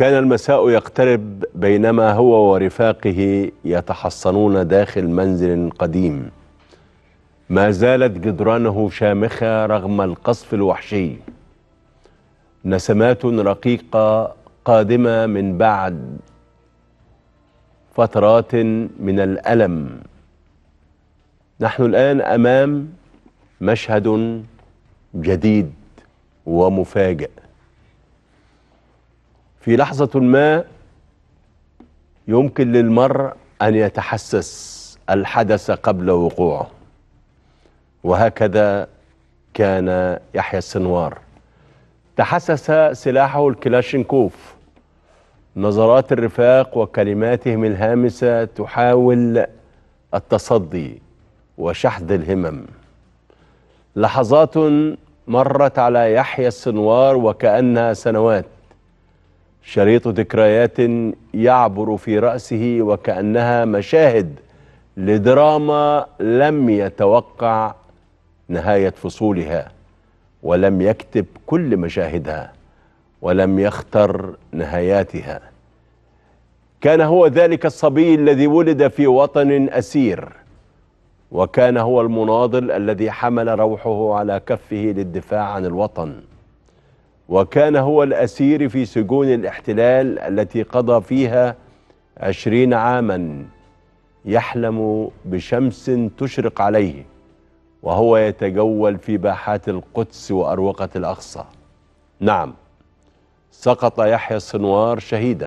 كان المساء يقترب بينما هو ورفاقه يتحصنون داخل منزل قديم ما زالت جدرانه شامخة رغم القصف الوحشي نسمات رقيقة قادمة من بعد فترات من الألم نحن الآن أمام مشهد جديد ومفاجئ في لحظة ما يمكن للمرء أن يتحسس الحدث قبل وقوعه وهكذا كان يحيى السنوار تحسس سلاحه الكلاشينكوف نظرات الرفاق وكلماتهم الهامسة تحاول التصدي وشحذ الهمم لحظات مرت على يحيى السنوار وكأنها سنوات شريط ذكريات يعبر في رأسه وكأنها مشاهد لدراما لم يتوقع نهاية فصولها ولم يكتب كل مشاهدها ولم يختر نهاياتها كان هو ذلك الصبي الذي ولد في وطن أسير وكان هو المناضل الذي حمل روحه على كفه للدفاع عن الوطن وكان هو الأسير في سجون الاحتلال التي قضى فيها عشرين عاما يحلم بشمس تشرق عليه وهو يتجول في باحات القدس وأروقة الأقصى نعم سقط يحيى السنوار شهيدا